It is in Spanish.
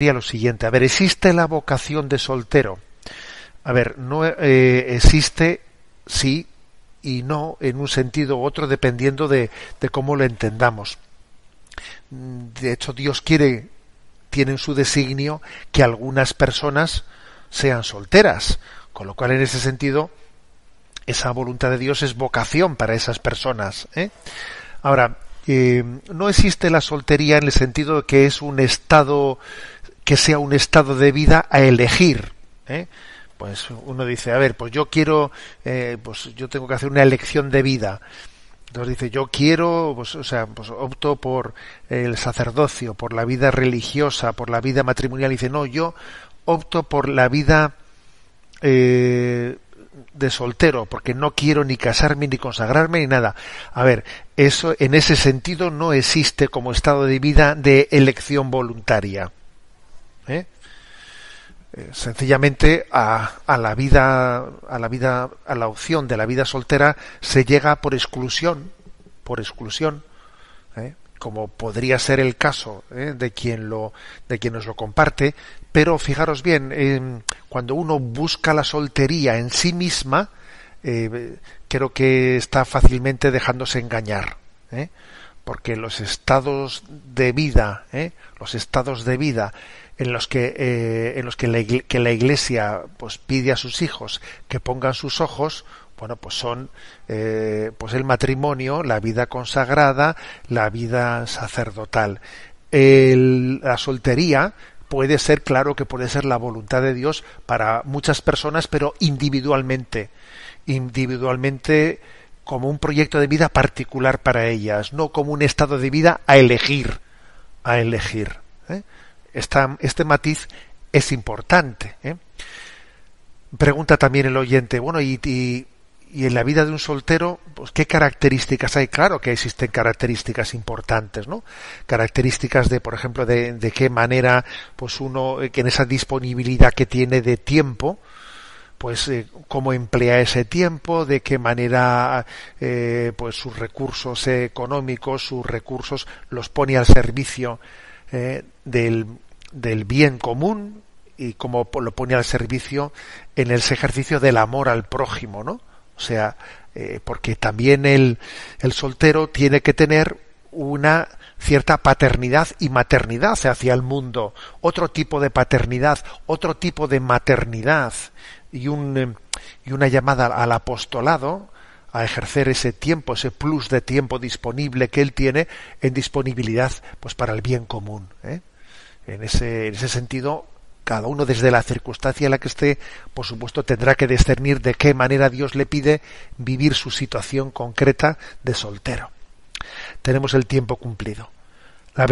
lo siguiente. A ver, ¿existe la vocación de soltero? A ver, no eh, existe sí y no en un sentido u otro dependiendo de, cómo lo entendamos. De hecho, Dios quiere, tiene en su designio que algunas personas sean solteras, con lo cual en ese sentido esa voluntad de Dios es vocación para esas personas. ¿eh? Ahora, eh, no existe la soltería en el sentido de que es un estado que sea un estado de vida a elegir. ¿eh? Pues uno dice, a ver, pues yo quiero, eh, pues yo tengo que hacer una elección de vida. Entonces dice, yo quiero, pues, o sea, pues opto por el sacerdocio, por la vida religiosa, por la vida matrimonial. Y dice, no, yo opto por la vida eh, de soltero, porque no quiero ni casarme, ni consagrarme, ni nada. A ver, eso en ese sentido no existe como estado de vida de elección voluntaria. ¿eh? Eh, sencillamente a, a, la vida a la vida a la opción de la vida soltera se llega por exclusión por exclusión ¿eh? como podría ser el caso de quien lo de quien nos lo comparte pero fijaros bien cuando uno busca la soltería en sí misma creo que está fácilmente dejándose engañar porque los estados de vida, ¿eh? los estados de vida en los que, eh, en los que la, Iglesia pues pide a sus hijos que pongan sus ojos, bueno, pues son eh, pues el matrimonio, la vida consagrada, la vida sacerdotal. la soltería, puede ser, claro que puede ser la voluntad de Dios para muchas personas, pero individualmente. Individualmente como un proyecto de vida particular para ellas, no como un estado de vida a elegir, a elegir. ¿eh? este matiz es importante. ¿eh? Pregunta también el oyente, bueno, y, y, en la vida de un soltero, pues, ¿qué características hay? Claro que existen características importantes, ¿no? Características de, por ejemplo, de, de qué manera, pues uno, eh, que en esa disponibilidad que tiene de tiempo, pues eh, cómo emplea ese tiempo, de qué manera eh, pues sus recursos económicos, sus recursos los pone al servicio eh, del, bien común y cómo lo pone al servicio en ese ejercicio del amor al prójimo, ¿no? O sea, porque también el, el soltero tiene que tener una cierta paternidad y maternidad hacia el mundo, otro tipo de paternidad, otro tipo de maternidad em, y, una llamada al apostolado a ejercer ese tiempo, ese plus de tiempo disponible que él tiene en disponibilidad pues para el bien común. ¿eh? en ese sentido, cada uno desde la circunstancia en la que esté, por supuesto, tendrá que discernir de qué manera Dios le pide vivir su situación concreta de soltero tenemos el tiempo cumplido. La